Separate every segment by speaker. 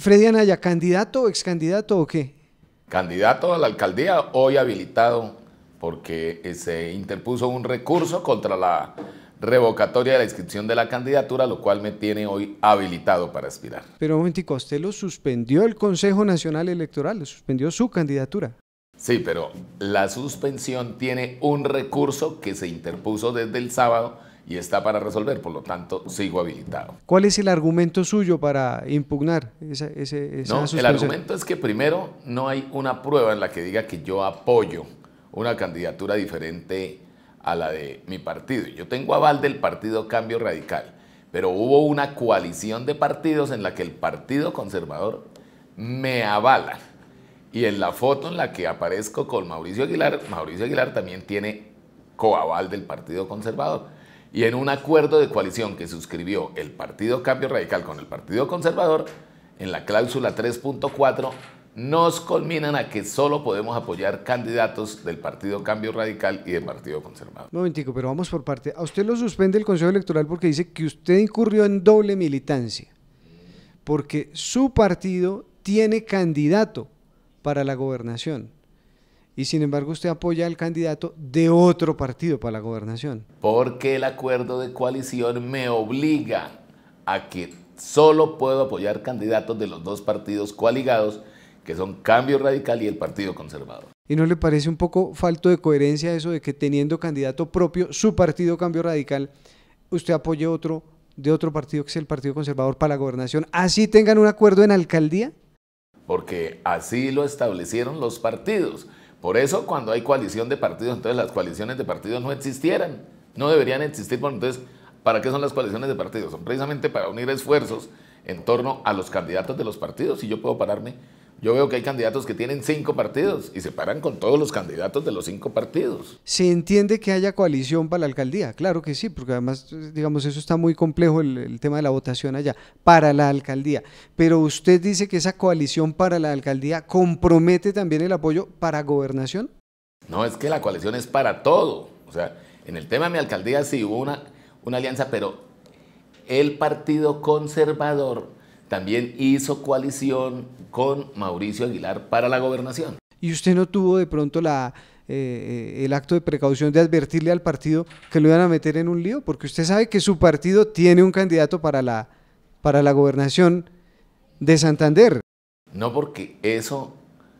Speaker 1: Freddy Anaya, ¿candidato o ex candidato o qué?
Speaker 2: Candidato a la alcaldía, hoy habilitado porque se interpuso un recurso contra la revocatoria de la inscripción de la candidatura, lo cual me tiene hoy habilitado para aspirar.
Speaker 1: Pero un momentico, usted suspendió el Consejo Nacional Electoral, le suspendió su candidatura.
Speaker 2: Sí, pero la suspensión tiene un recurso que se interpuso desde el sábado y está para resolver, por lo tanto sigo habilitado.
Speaker 1: ¿Cuál es el argumento suyo para impugnar ese, El argumento
Speaker 2: es que primero no hay una prueba en la que diga que yo apoyo una candidatura diferente a la de mi partido. Yo tengo aval del partido Cambio Radical, pero hubo una coalición de partidos en la que el Partido Conservador me avala. Y en la foto en la que aparezco con Mauricio Aguilar, Mauricio Aguilar también tiene coaval del Partido Conservador y en un acuerdo de coalición que suscribió el Partido Cambio Radical con el Partido Conservador, en la cláusula 3.4 nos culminan a que solo podemos apoyar candidatos del Partido Cambio Radical y del Partido Conservador.
Speaker 1: Un momentico, pero vamos por parte. A usted lo suspende el Consejo Electoral porque dice que usted incurrió en doble militancia, porque su partido tiene candidato para la gobernación y sin embargo usted apoya al candidato de otro partido para la gobernación.
Speaker 2: Porque el acuerdo de coalición me obliga a que solo puedo apoyar candidatos de los dos partidos coaligados, que son Cambio Radical y el Partido Conservador.
Speaker 1: ¿Y no le parece un poco falto de coherencia eso de que teniendo candidato propio su partido Cambio Radical, usted apoye otro de otro partido que es el Partido Conservador para la gobernación, así tengan un acuerdo en alcaldía?
Speaker 2: Porque así lo establecieron los partidos. Por eso cuando hay coalición de partidos, entonces las coaliciones de partidos no existieran, no deberían existir. Bueno, entonces, ¿para qué son las coaliciones de partidos? Son precisamente para unir esfuerzos en torno a los candidatos de los partidos. Y yo puedo pararme yo veo que hay candidatos que tienen cinco partidos y se paran con todos los candidatos de los cinco partidos.
Speaker 1: Se entiende que haya coalición para la alcaldía, claro que sí, porque además, digamos, eso está muy complejo el, tema de la votación allá, para la alcaldía. Pero usted dice que esa coalición para la alcaldía compromete también el apoyo para gobernación.
Speaker 2: No, es que la coalición es para todo. O sea, en el tema de mi alcaldía sí hubo una alianza, pero el Partido Conservador también hizo coalición con Mauricio Aguilar para la gobernación.
Speaker 1: ¿Y usted no tuvo de pronto eh, eh, el acto de precaución de advertirle al partido que lo iban a meter en un lío? Porque usted sabe que su partido tiene un candidato para la, para la gobernación de Santander.
Speaker 2: No, porque eso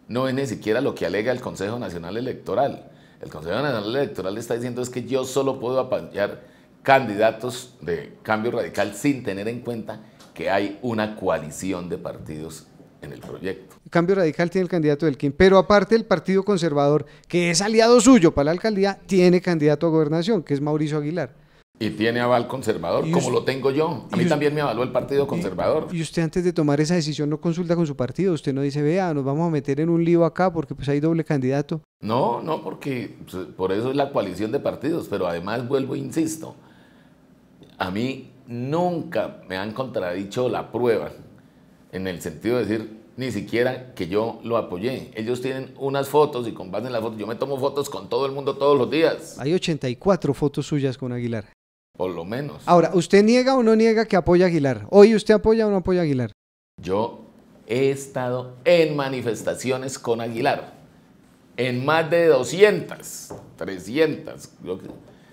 Speaker 2: no es ni siquiera lo que alega el Consejo Nacional Electoral. El Consejo Nacional Electoral está diciendo es que yo solo puedo apoyar candidatos de cambio radical sin tener en cuenta que hay una coalición de partidos
Speaker 1: en el proyecto. Cambio Radical tiene el candidato del Kim. pero aparte el Partido Conservador, que es aliado suyo para la alcaldía, tiene candidato a gobernación, que es Mauricio Aguilar.
Speaker 2: Y tiene aval conservador, como lo tengo yo. A mí también me avaló el Partido Conservador.
Speaker 1: Y usted antes de tomar esa decisión no consulta con su partido, usted no dice, vea, nos vamos a meter en un lío acá porque pues hay doble candidato.
Speaker 2: No, no, porque pues, por eso es la coalición de partidos, pero además vuelvo, e insisto, a mí nunca me han contradicho la prueba en el sentido de decir ni siquiera que yo lo apoyé. Ellos tienen unas fotos y con base en las fotos, yo me tomo fotos con todo el mundo todos los días.
Speaker 1: Hay 84 fotos suyas con Aguilar.
Speaker 2: Por lo menos.
Speaker 1: Ahora, ¿usted niega o no niega que apoya a Aguilar? ¿Hoy usted apoya o no apoya a Aguilar?
Speaker 2: Yo he estado en manifestaciones con Aguilar. En más de 200, 300.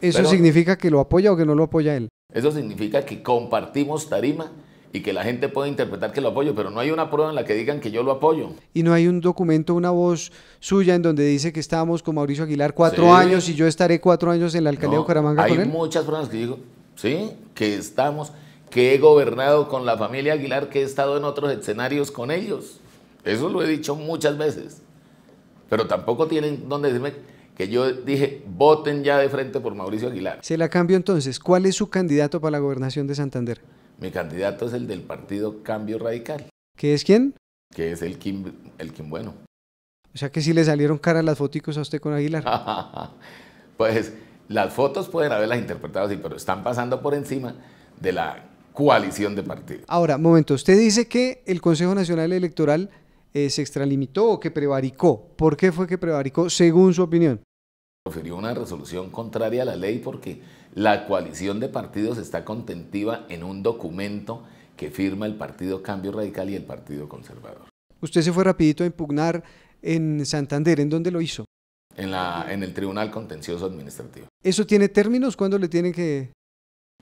Speaker 1: ¿Eso significa que lo apoya o que no lo apoya él?
Speaker 2: Eso significa que compartimos tarima y que la gente pueda interpretar que lo apoyo, pero no hay una prueba en la que digan que yo lo apoyo.
Speaker 1: Y no hay un documento, una voz suya en donde dice que estábamos con Mauricio Aguilar cuatro años y yo estaré cuatro años en la alcaldía de Bucaramanga. Hay
Speaker 2: muchas pruebas que digo, sí, que estamos, que he gobernado con la familia Aguilar, que he estado en otros escenarios con ellos. Eso lo he dicho muchas veces. Pero tampoco tienen donde decirme que yo dije, voten ya de frente por Mauricio Aguilar.
Speaker 1: Se la cambio entonces. ¿Cuál es su candidato para la gobernación de Santander?
Speaker 2: Mi candidato es el del partido Cambio Radical. ¿Qué es quién? Que es el Kim, el Kim Bueno.
Speaker 1: O sea que sí le salieron caras las foticos a usted con Aguilar.
Speaker 2: pues las fotos pueden haberlas interpretado así, pero están pasando por encima de la coalición de partidos.
Speaker 1: Ahora, momento, usted dice que el Consejo Nacional Electoral eh, se extralimitó o que prevaricó. ¿Por qué fue que prevaricó según su opinión?
Speaker 2: Profirió una resolución contraria a la ley porque la coalición de partidos está contentiva en un documento que firma el Partido Cambio Radical y el Partido Conservador.
Speaker 1: Usted se fue rapidito a impugnar en Santander, ¿en dónde lo hizo?
Speaker 2: En, el Tribunal Contencioso Administrativo.
Speaker 1: ¿Eso tiene términos? ¿Cuándo le tienen que...?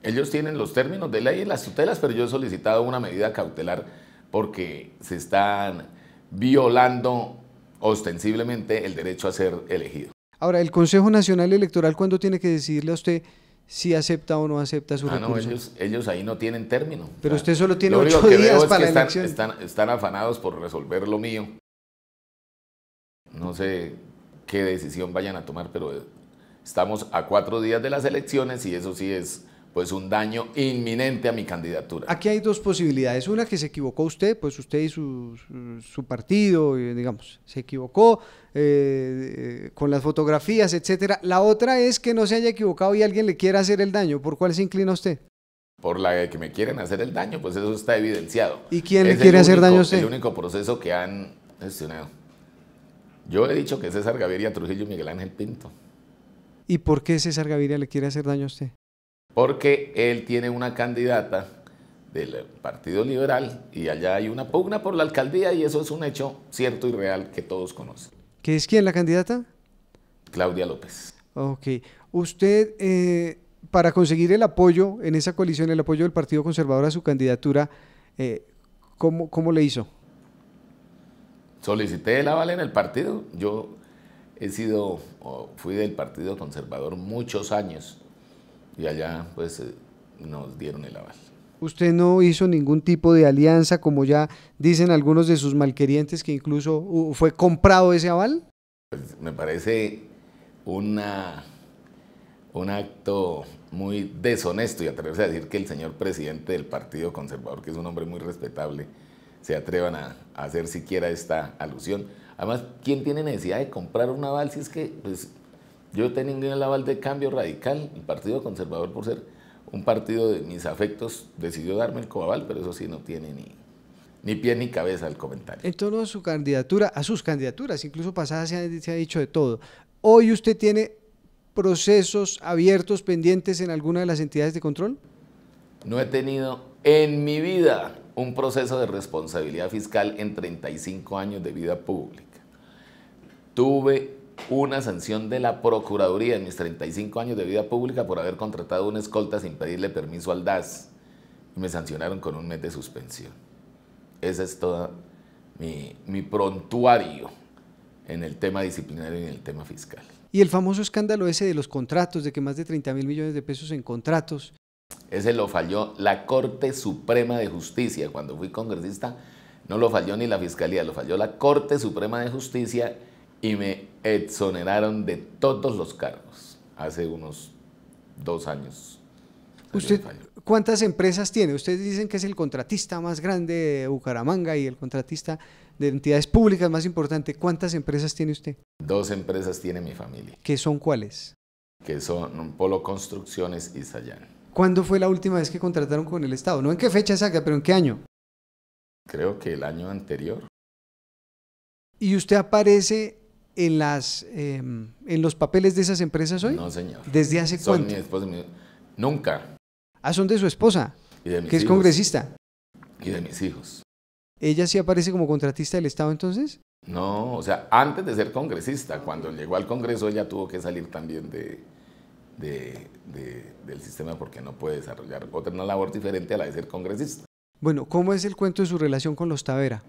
Speaker 2: Ellos tienen los términos de ley y las tutelas, pero yo he solicitado una medida cautelar porque se están violando ostensiblemente el derecho a ser elegido.
Speaker 1: Ahora, ¿el Consejo Nacional Electoral cuándo tiene que decidirle a usted si acepta o no acepta su ah, No, ellos,
Speaker 2: ellos, ahí no tienen término. Pero usted solo tiene ocho días para que están, afanados por resolver lo mío. No sé qué decisión vayan a tomar, pero estamos a cuatro días de las elecciones y eso sí es pues un daño inminente a mi candidatura.
Speaker 1: Aquí hay dos posibilidades. Una que se equivocó usted, pues usted y su, partido, digamos, se equivocó eh, eh, con las fotografías, etcétera. La otra es que no se haya equivocado y alguien le quiera hacer el daño. ¿Por cuál se inclina usted?
Speaker 2: Por la que me quieren hacer el daño, pues eso está evidenciado. ¿Y quién le quiere hacer daño a usted? El único proceso que han gestionado. Yo he dicho que César Gaviria Trujillo y Miguel Ángel Pinto.
Speaker 1: ¿Y por qué César Gaviria le quiere hacer daño a usted?
Speaker 2: porque él tiene una candidata del Partido Liberal y allá hay una pugna por la alcaldía y eso es un hecho cierto y real que todos conocen.
Speaker 1: ¿Qué es quién la candidata?
Speaker 2: Claudia López.
Speaker 1: Ok. Usted, eh, para conseguir el apoyo en esa coalición, el apoyo del Partido Conservador a su candidatura, eh, ¿cómo, le hizo?
Speaker 2: Solicité el aval en el partido. Yo he sido, fui del Partido Conservador muchos años y allá pues eh, nos dieron el aval.
Speaker 1: Usted no hizo ningún tipo de alianza, como ya dicen algunos de sus malquerientes, que incluso fue comprado ese aval.
Speaker 2: Pues, me parece una, un acto muy deshonesto y atreverse a decir que el señor presidente del Partido Conservador, que es un hombre muy respetable, se atrevan a, hacer siquiera esta alusión. Además, ¿quién tiene necesidad de comprar un aval si es que pues, yo tenía el aval de cambio radical, el Partido Conservador, por ser un partido de mis afectos, decidió darme el coaval, pero eso sí no tiene ni, pie ni cabeza el
Speaker 1: comentario. En torno a su candidatura, a sus candidaturas, incluso pasadas se ha, se ha dicho de todo. Hoy usted tiene procesos abiertos, pendientes en alguna de las entidades de control?
Speaker 2: No he tenido en mi vida un proceso de responsabilidad fiscal en 35 años de vida pública. Tuve una sanción de la Procuraduría en mis 35 años de vida pública por haber contratado una escolta sin pedirle permiso al DAS. Y me sancionaron con un mes de suspensión. Ese es todo mi, mi prontuario en el tema disciplinario y en el tema fiscal.
Speaker 1: Y el famoso escándalo ese de los contratos, de que más de 30 mil millones de pesos en contratos.
Speaker 2: Ese lo falló la Corte Suprema de Justicia. Cuando fui congresista no lo falló ni la Fiscalía, lo falló la Corte Suprema de Justicia y me exoneraron de todos los cargos hace unos dos años.
Speaker 1: ¿Usted cuántas empresas tiene? Ustedes dicen que es el contratista más grande de Bucaramanga y el contratista de entidades públicas más importante. ¿Cuántas empresas tiene usted?
Speaker 2: Dos empresas tiene mi familia.
Speaker 1: ¿Qué son cuáles?
Speaker 2: Que son Polo Construcciones y Sayán.
Speaker 1: ¿Cuándo fue la última vez que contrataron con el Estado? No en qué fecha saca, pero en qué año.
Speaker 2: Creo que el año anterior.
Speaker 1: Y usted aparece en, las, em, en los papeles de esas empresas hoy? No, señor. ¿Desde hace Son Mi
Speaker 2: esposa, Nunca.
Speaker 1: Ah, son de su esposa.
Speaker 2: que es congresista. Y de mis hijos.
Speaker 1: ¿Ella sí aparece como contratista del Estado entonces?
Speaker 2: No, o sea, antes de ser congresista, cuando llegó al Congreso ella tuvo que salir también del sistema porque no puede desarrollar otra una labor diferente a la de ser congresista.
Speaker 1: Bueno, ¿cómo es el cuento de su relación con los Tavera?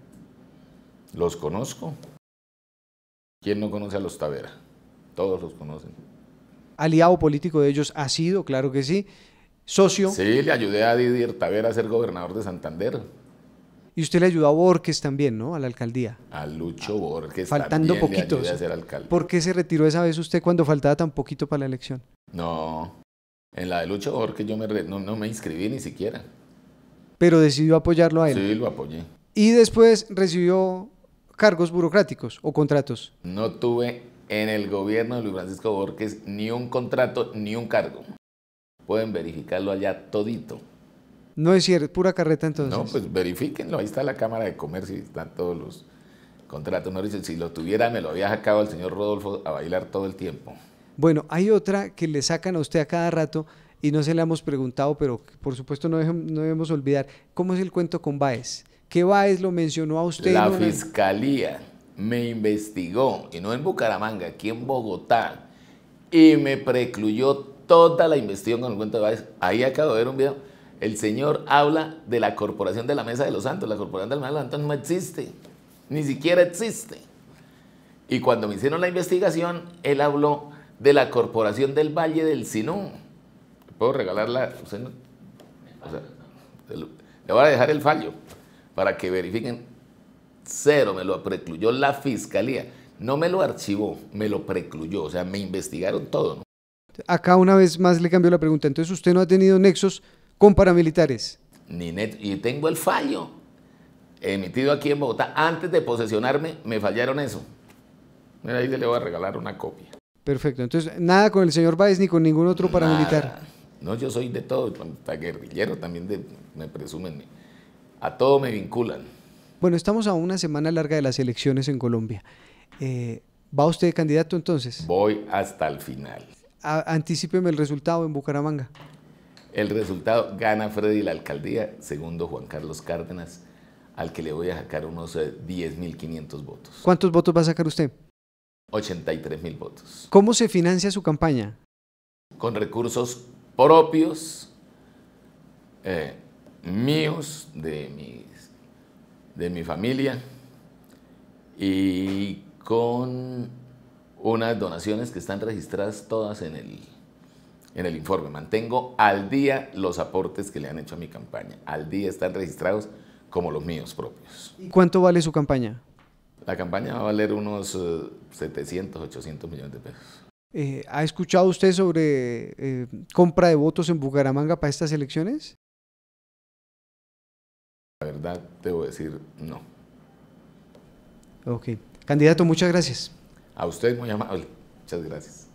Speaker 1: Los conozco. ¿Quién no conoce
Speaker 2: a los Tavera? Todos los conocen.
Speaker 1: ¿Aliado político de ellos ha sido? Claro que sí. ¿Socio? Sí,
Speaker 2: le ayudé a Didier Tavera a ser gobernador de Santander.
Speaker 1: Y usted le ayudó a Borges también, ¿no? A la alcaldía.
Speaker 2: A Lucho Borges ah, Borges. Faltando poquitos. ¿Por
Speaker 1: qué se retiró esa vez usted cuando faltaba tan poquito para la elección?
Speaker 2: No. En la de Lucho Borges yo no me inscribí ni siquiera.
Speaker 1: Pero decidió apoyarlo a él. Sí, lo apoyé. Y después recibió cargos burocráticos o contratos.
Speaker 2: No tuve en el gobierno de Luis Francisco Borges ni un contrato ni un cargo. Pueden verificarlo allá todito.
Speaker 1: No es cierto, pura carreta entonces.
Speaker 2: No, pues verifíquenlo, ahí está la Cámara de Comercio y están todos los contratos. No dice, si lo tuviera me lo había sacado el señor Rodolfo a bailar todo el
Speaker 1: tiempo. Bueno, hay otra que le sacan a usted a cada rato y no se le hemos preguntado, pero por supuesto no, debemos olvidar. ¿Cómo es el cuento con Baez? que Báez lo mencionó a usted. La
Speaker 2: fiscalía me investigó, y no en Bucaramanga, aquí en Bogotá, y me precluyó toda la investigación con el cuento de Báez. Ahí acabo de ver un video. El señor habla de la Corporación de la Mesa de los Santos. La Corporación de la Mesa de los Santos no existe, ni siquiera existe. Y cuando me hicieron la investigación, él habló de la Corporación del Valle del Sinú. ¿Puedo regalarla? le voy a dejar el fallo para que verifiquen. Cero me lo precluyó la fiscalía. No me lo archivó, me lo precluyó. O sea, me investigaron todo.
Speaker 1: Acá una vez más le cambió la pregunta. Entonces, ¿usted no ha tenido nexos con paramilitares?
Speaker 2: Ni net y tengo el fallo emitido aquí en Bogotá. Antes de posesionarme, me fallaron eso. Mira, ahí le voy a regalar una copia.
Speaker 1: Perfecto. Entonces, nada con el señor Báez ni con ningún otro paramilitar.
Speaker 2: No, yo soy de todo, está guerrillero también me presumen. A todo me vinculan.
Speaker 1: Bueno, estamos a una semana larga de las elecciones en Colombia. Eh, ¿Va usted candidato entonces? Voy
Speaker 2: hasta el final.
Speaker 1: A el resultado en Bucaramanga.
Speaker 2: El resultado gana Freddy la alcaldía, segundo Juan Carlos Cárdenas, al que le voy a sacar unos 10.500 eh, votos.
Speaker 1: ¿Cuántos votos va a sacar usted?
Speaker 2: 83.000 votos.
Speaker 1: ¿Cómo se financia su campaña?
Speaker 2: Con recursos propios. Eh, míos, de, mis, de mi familia y con unas donaciones que están registradas todas en el, en el informe. Mantengo al día los aportes que le han hecho a mi campaña. Al día están registrados como los míos propios.
Speaker 1: ¿Y cuánto vale su campaña?
Speaker 2: La campaña va a valer unos 700, eh, 800 millones de pesos.
Speaker 1: Eh, ¿Ha escuchado usted sobre eh, compra de votos en Bucaramanga para estas elecciones?
Speaker 2: verdad debo decir no.
Speaker 1: Ok. Candidato, muchas gracias. A usted muy amable. Muchas gracias.